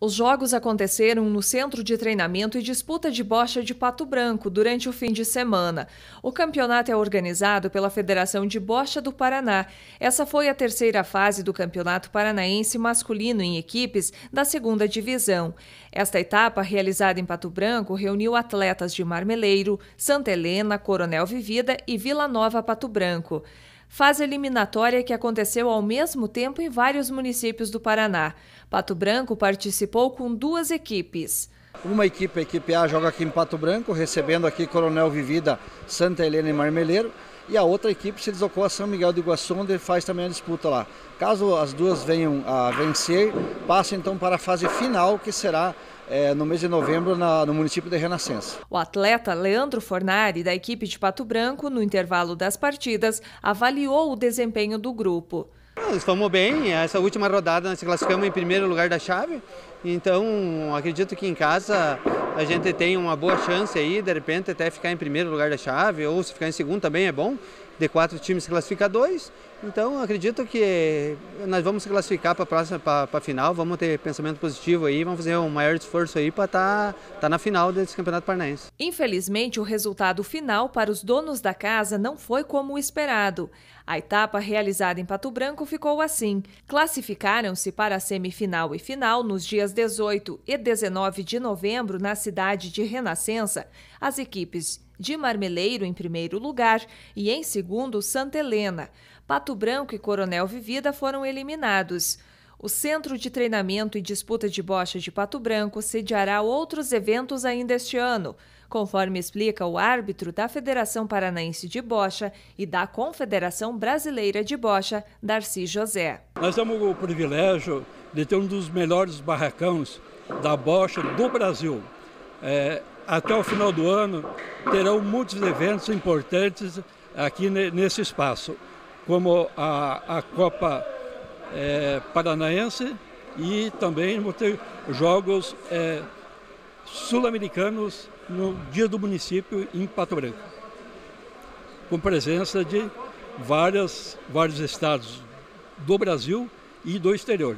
Os jogos aconteceram no Centro de Treinamento e Disputa de Bocha de Pato Branco durante o fim de semana. O campeonato é organizado pela Federação de Bocha do Paraná. Essa foi a terceira fase do Campeonato Paranaense Masculino em Equipes da Segunda Divisão. Esta etapa, realizada em Pato Branco, reuniu atletas de Marmeleiro, Santa Helena, Coronel Vivida e Vila Nova Pato Branco fase eliminatória que aconteceu ao mesmo tempo em vários municípios do Paraná. Pato Branco participou com duas equipes. Uma equipe, a equipe A, joga aqui em Pato Branco, recebendo aqui Coronel Vivida, Santa Helena e Marmeleiro. E a outra equipe se deslocou a São Miguel do Iguaçu, onde faz também a disputa lá. Caso as duas venham a vencer, passa então para a fase final, que será é, no mês de novembro na, no município de Renascença. O atleta Leandro Fornari, da equipe de Pato Branco, no intervalo das partidas, avaliou o desempenho do grupo. Nós fomos bem, essa última rodada nós classificamos em primeiro lugar da chave, então acredito que em casa a gente tem uma boa chance aí, de repente até ficar em primeiro lugar da chave, ou se ficar em segundo também é bom, de quatro times se classifica dois, então acredito que nós vamos se classificar para a próxima, para a final, vamos ter pensamento positivo aí, vamos fazer um maior esforço aí para estar tá, tá na final desse Campeonato Paranaense. Infelizmente, o resultado final para os donos da casa não foi como o esperado. A etapa realizada em Pato Branco ficou assim. Classificaram-se para a semifinal e final nos dias 18 e 19 de novembro na cidade de Renascença as equipes de Marmeleiro em primeiro lugar e em segundo Santa Helena. Pato Branco e Coronel Vivida foram eliminados. O Centro de Treinamento e Disputa de Bocha de Pato Branco sediará outros eventos ainda este ano, conforme explica o árbitro da Federação Paranaense de Bocha e da Confederação Brasileira de Bocha, Darcy José. Nós temos o privilégio de ter um dos melhores barracões da bocha do Brasil. É, até o final do ano terão muitos eventos importantes aqui nesse espaço, como a, a Copa é, paranaense e também vou ter jogos é, sul-americanos no dia do município em Pato Branco, com presença de várias, vários estados do Brasil e do exterior.